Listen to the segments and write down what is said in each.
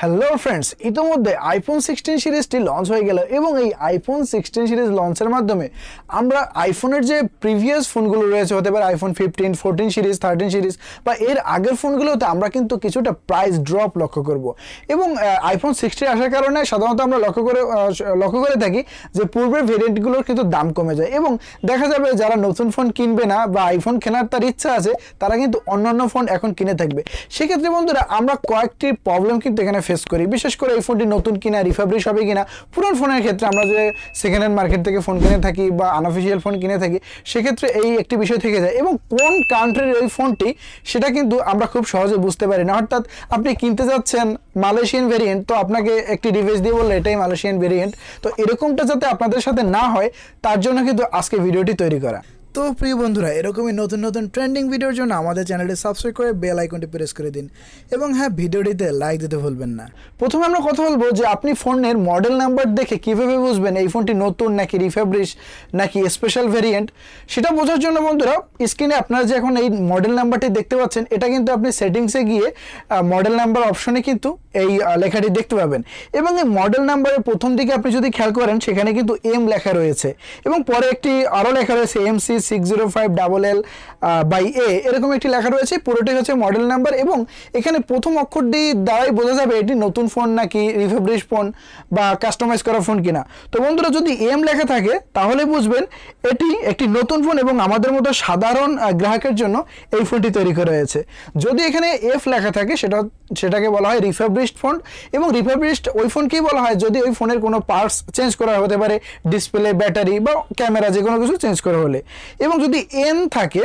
hello friends ইতোমধ্যে iPhone sixteen সিরিজটি launch হয়ে গেল এবং এই আইফোন সিক্সটিন সিরিজ লঞ্চের মাধ্যমে আমরা আইফোনের যে প্রিভিয়াস ফোনগুলো রয়েছে হতে পারে iPhone fifteen fourteen series thirteen series বা এর আগের ফোনগুলোতে আমরা কিন্তু কিছুটা প্রাইস ড্রপ লক্ষ্য করব এবং আইফোন সিক্সটি আসার কারণে সাধারণত আমরা লক্ষ্য করে লক্ষ্য করে থাকি যে পূর্বের ভেরিয়েন্টগুলোর কিন্তু দাম কমে যায় এবং দেখা যাবে যারা নতুন ফোন কিনবে না বা আইফোন কেনার তার ইচ্ছা আছে তারা কিন্তু অন্যান্য ফোন এখন কিনে থাকবে সেক্ষেত্রে বন্ধুরা আমরা কয়েকটি প্রবলেম কিন্তু এখানে ফেস করি বিশেষ করে এই ফোনটি নতুন কিনা রিফাবলিশ হবে কিনা পুরান ফোনের ক্ষেত্রে আমরা যে সেকেন্ড হ্যান্ড মার্কেট থেকে ফোন কিনে থাকি বা আনঅফিসিয়াল ফোন কিনে থাকি সেক্ষেত্রে এই একটি বিষয় থেকে যায় এবং কোন কান্ট্রির ওই ফোনটি সেটা কিন্তু আমরা খুব সহজে বুঝতে পারি না অর্থাৎ আপনি কিনতে যাচ্ছেন মালয়েশিয়ান ভেরিয়েন্ট তো আপনাকে একটি ডিভাইস দিয়ে বললে এটাই মালয়েশিয়ান ভেরিয়েন্ট তো এরকমটা যাতে আপনাদের সাথে না হয় তার জন্য কিন্তু আজকে ভিডিওটি তৈরি করা তো প্রিয় বন্ধুরা এরকমই নতুন নতুন ট্রেন্ডিং ভিডিওর জন্য আমাদের চ্যানেলটি সাবস্ক্রাইব করে বেল আইকনটি প্রেস করে দিন এবং হ্যাঁ ভিডিওটিতে লাইক দিতে ভুলবেন না প্রথমে আমরা কথা বলবো যে আপনি ফোনের মডেল নাম্বার দেখে কীভাবে বুঝবেন এই ফোনটি নতুন নাকি রিফেব্রিশ নাকি স্পেশাল ভেরিয়েন্ট সেটা বোঝার জন্য বন্ধুরা স্ক্রিনে আপনারা যে এখন এই মডেল নাম্বারটি দেখতে পাচ্ছেন এটা কিন্তু আপনি সেটিংসে গিয়ে মডেল নাম্বার অপশনে কিন্তু এই লেখাটি দেখতে পাবেন এবং এই মডেল নাম্বারের প্রথম দিকে আপনি যদি খেয়াল করেন সেখানে কিন্তু এম লেখা রয়েছে এবং পরে একটি আরও লেখা রয়েছে M C six zero five double L by A এরকম একটি লেখা রয়েছে পুরোটাই হচ্ছে মডেল নাম্বার এবং এখানে প্রথম অক্ষরটি দ্বারাই বোঝা যাবে এটি নতুন ফোন নাকি রিফেব্রিশ ফোন বা কাস্টমাইজ করা ফোন কিনা তো বন্ধুরা যদি এম লেখা থাকে তাহলে বুঝবেন এটি একটি নতুন ফোন এবং আমাদের মতো সাধারণ গ্রাহকের জন্য এই ফোনটি তৈরি করা হয়েছে যদি এখানে এফ লেখা থাকে সেটা সেটাকে বলা হয় রিফাবরিশড ফোন এবং রিফাবরিশড ওই ফোনকেই বলা হয় যদি ওই ফোনের কোনো পার্টস চেঞ্জ করা হতে পারে ডিসপ্লে ব্যাটারি বা ক্যামেরা যে কোনো কিছু চেঞ্জ করা হলে এবং যদি এন থাকে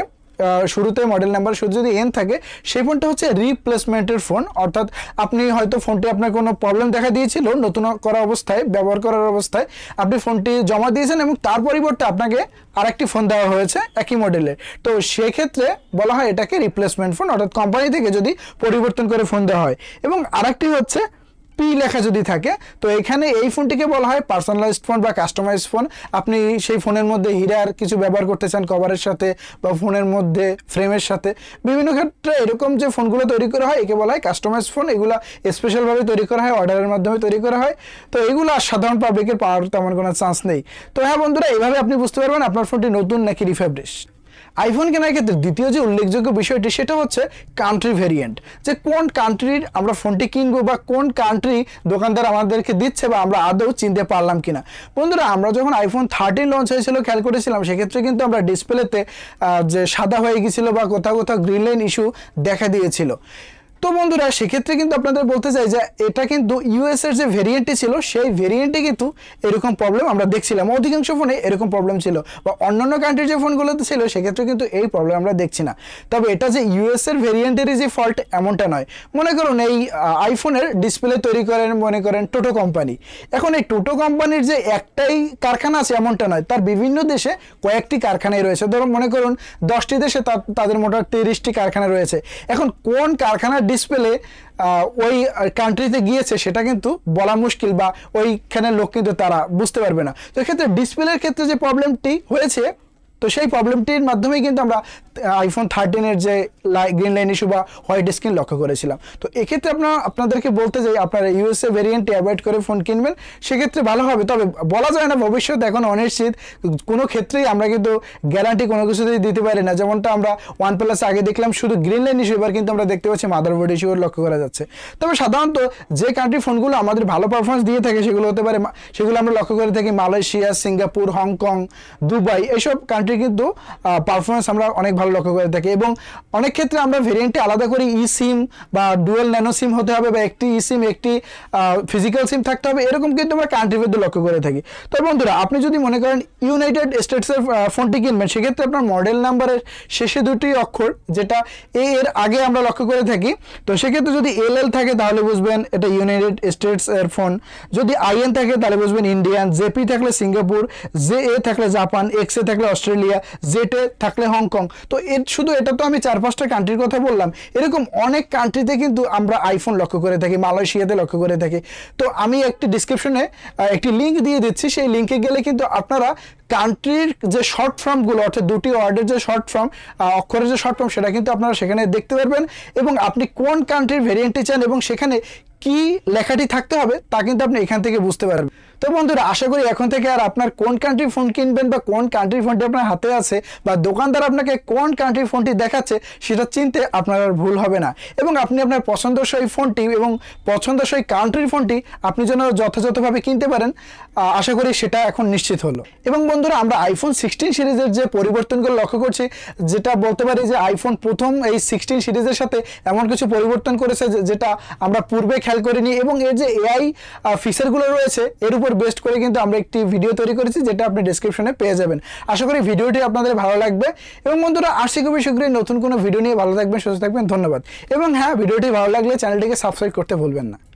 শুরুতে মডেল নাম্বার শুধু যদি এন থাকে সেই ফোনটা হচ্ছে রিপ্লেসমেন্টের ফোন অর্থাৎ আপনি হয়তো ফোনটি আপনার কোনো প্রবলেম দেখা দিয়েছিল নতুন করা অবস্থায় ব্যবহার করার অবস্থায় আপনি ফোনটি জমা দিয়েছেন এবং তার পরিবর্তে আপনাকে আরেকটি ফোন দেওয়া হয়েছে একই মডেলের তো সেক্ষেত্রে বলা হয় এটাকে রিপ্লেসমেন্ট ফোন অর্থাৎ কোম্পানি থেকে যদি পরিবর্তন করে ফোন দেওয়া হয় এবং আরেকটি হচ্ছে পি লেখা যদি থাকে তো এখানে এই ফোনটিকে বলা হয় পার্সোনালাইজড ফোন বা কাস্টমাইজড ফোন আপনি সেই ফোনের মধ্যে হিরার কিছু ব্যবহার করতে চান কভারের সাথে বা ফোনের মধ্যে ফ্রেমের সাথে বিভিন্ন ক্ষেত্রে এরকম যে ফোনগুলো তৈরি করা হয় একে বলা হয় কাস্টমাইজ ফোন এগুলো স্পেশালভাবে তৈরি করা হয় অর্ডারের মাধ্যমে তৈরি করা হয় তো এগুলো আর সাধারণ পাবলিকের পাওয়ার তেমন কোনো চান্স নেই তো হ্যাঁ বন্ধুরা এইভাবে আপনি বুঝতে পারবেন আপনার ফোনটি নতুন নাকি রিফ্যাবরিশ আইফোন কেনার ক্ষেত্রে দ্বিতীয় যে উল্লেখযোগ্য বিষয়টি সেটা হচ্ছে কান্ট্রি ভেরিয়েন্ট যে কোন কান্ট্রির আমরা ফোনটি কিনবো বা কোন কান্ট্রি দোকানদার আমাদেরকে দিচ্ছে বা আমরা আদৌ চিনতে পারলাম কিনা বন্ধুরা আমরা যখন আইফোন থার্টিন লঞ্চ হয়েছিল খেয়াল করেছিলাম সেক্ষেত্রে কিন্তু আমরা ডিসপ্লেতে যে সাদা হয়ে গেছিলো বা কোথাও কোথাও গ্রিন লাইন ইস্যু দেখা দিয়েছিল তো বন্ধুরা সেক্ষেত্রে কিন্তু আপনাদের বলতে চাই যে এটা কিন্তু ইউএস এর যে ভেরিয়েন্টটি ছিল সেই ভেরিয়েন্টে কিন্তু এরকম প্রবলেম আমরা দেখছিলাম অধিকাংশ ফোনে এরকম প্রবলেম ছিল বা অন্যান্য কান্ট্রির যে ফোনগুলোতে ছিল সেক্ষেত্রে কিন্তু এই প্রবলেম আমরা দেখছি না তবে এটা যে ইউএস এর ভেরিয়েন্টেরই যে ফল্ট এমনটা নয় মনে করুন এই আইফোনের ডিসপ্লে তৈরি করেন মনে করেন টোটো কোম্পানি এখন এই টোটো কোম্পানির যে একটাই কারখানা আছে এমনটা নয় তার বিভিন্ন দেশে কয়েকটি কারখানাই রয়েছে ধরুন মনে করুন দশটি দেশে তাদের মোটামুটি তিরিশটি কারখানা রয়েছে এখন কোন কারখানার ডিসপ্লে ওই কান্ট্রিতে গিয়েছে সেটা কিন্তু বলা মুশকিল বা ওইখানের লোক কিন্তু তারা বুঝতে পারবে না তো ক্ষেত্রে ডিসপ্লের ক্ষেত্রে যে প্রবলেমটি হয়েছে তো সেই প্রবলেমটির মাধ্যমেই কিন্তু আমরা আইফোন থার্টিনের যে লাই গ্রিন লাইন ইস্যু বা হোয়াইট স্ক্রিন লক্ষ্য করেছিলাম তো এক্ষেত্রে আপনার আপনাদেরকে বলতে যাই আপনারা ইউএসএ ভেরিয়েন্টটি অ্যাভয়েড করে ফোন কিনবেন সেক্ষেত্রে ভালো হবে তবে বলা যায় না ভবিষ্যৎ এখন অনিশ্চিত কোনো ক্ষেত্রেই আমরা কিন্তু গ্যারান্টি কোনো কিছুতেই দিতে পারি না যেমনটা আমরা ওয়ান প্লাস আগে দেখলাম শুধু গ্রিন লাইন ইস্যু এবার কিন্তু আমরা দেখতে পাচ্ছি বোর্ড ইস্যু লক্ষ্য করা যাচ্ছে তবে সাধারণত যে কান্ট্রি ফোনগুলো আমাদের ভালো পারফরমেন্স দিয়ে থাকে সেগুলো হতে পারে সেগুলো আমরা লক্ষ্য করে থাকি মালয়েশিয়া সিঙ্গাপুর হংকং দুবাই এসব কান্ট্রি কিন্তু পারফরমেন্স আমরা অনেক ভালো ভালো লক্ষ্য করে থাকে এবং অনেক ক্ষেত্রে আমরা ভেরিয়েন্টটি আলাদা করি ই সিম বা ডুয়েল ন্যানো সিম হতে হবে বা একটি ই সিম একটি ফিজিক্যাল সিম থাকতে হবে এরকম কিন্তু আমরা কান্ট্রিভেদ লক্ষ্য করে থাকি তো বন্ধুরা আপনি যদি মনে করেন ইউনাইটেড স্টেটসের ফোনটি কিনবেন সেক্ষেত্রে আপনার মডেল নাম্বারের শেষে দুটি অক্ষর যেটা এ এর আগে আমরা লক্ষ্য করে থাকি তো সেক্ষেত্রে যদি এল এল থাকে তাহলে বুঝবেন এটা ইউনাইটেড স্টেটস এর ফোন যদি আইএন থাকে তাহলে বুঝবেন ইন্ডিয়ান জেপি থাকলে সিঙ্গাপুর জে এ থাকলে জাপান এক্স এ থাকলে অস্ট্রেলিয়া জেটে থাকলে হংকং তো এর শুধু এটা তো আমি চার পাঁচটা কান্ট্রির কথা বললাম এরকম অনেক কান্ট্রিতে কিন্তু আমরা আইফোন লক্ষ্য করে থাকি মালয়েশিয়াতে লক্ষ্য করে থাকি তো আমি একটি ডিসক্রিপশনে একটি লিঙ্ক দিয়ে দিচ্ছি সেই লিঙ্কে গেলে কিন্তু আপনারা কান্ট্রির যে শর্ট ফর্মগুলো অর্থাৎ দুটি ওয়ার্ডের যে শর্ট ফর্ম অক্ষরের যে শর্ট ফর্ম সেটা কিন্তু আপনারা সেখানে দেখতে পারবেন এবং আপনি কোন কান্ট্রির ভেরিয়েন্টটি চান এবং সেখানে কি লেখাটি থাকতে হবে তা কিন্তু আপনি এখান থেকে বুঝতে পারবেন তো বন্ধুরা আশা করি এখন থেকে আর আপনার কোন কান্ট্রি ফোন কিনবেন বা কোন কান্ট্রি ফোনটি আপনার হাতে আছে বা দোকানদার আপনাকে কোন কান্ট্রি ফোনটি দেখাচ্ছে সেটা চিনতে আপনার আর ভুল হবে না এবং আপনি আপনার পছন্দসই ফোনটি এবং পছন্দসই কান্ট্রির ফোনটি আপনি যেন যথাযথভাবে কিনতে পারেন আশা করি সেটা এখন নিশ্চিত হলো এবং বন্ধুরা আমরা আইফোন সিক্সটিন সিরিজের যে পরিবর্তনগুলো লক্ষ্য করছি যেটা বলতে পারি যে আইফোন প্রথম এই সিক্সটিন সিরিজের সাথে এমন কিছু পরিবর্তন করেছে যেটা আমরা পূর্বে খেয়াল করিনি এবং এর যে এআই ফিচারগুলো রয়েছে এর উপর উপর বেস্ট করে কিন্তু আমরা একটি ভিডিও তৈরি করেছি যেটা আপনি ডিসক্রিপশনে পেয়ে যাবেন আশা করি ভিডিওটি আপনাদের ভালো লাগবে এবং বন্ধুরা আশি কবি শীঘ্রই নতুন কোনো ভিডিও নিয়ে ভালো থাকবেন সুস্থ থাকবেন ধন্যবাদ এবং হ্যাঁ ভিডিওটি ভালো লাগলে চ্যানেলটিকে সাবস্ক্রাইব করতে ভুলবেন না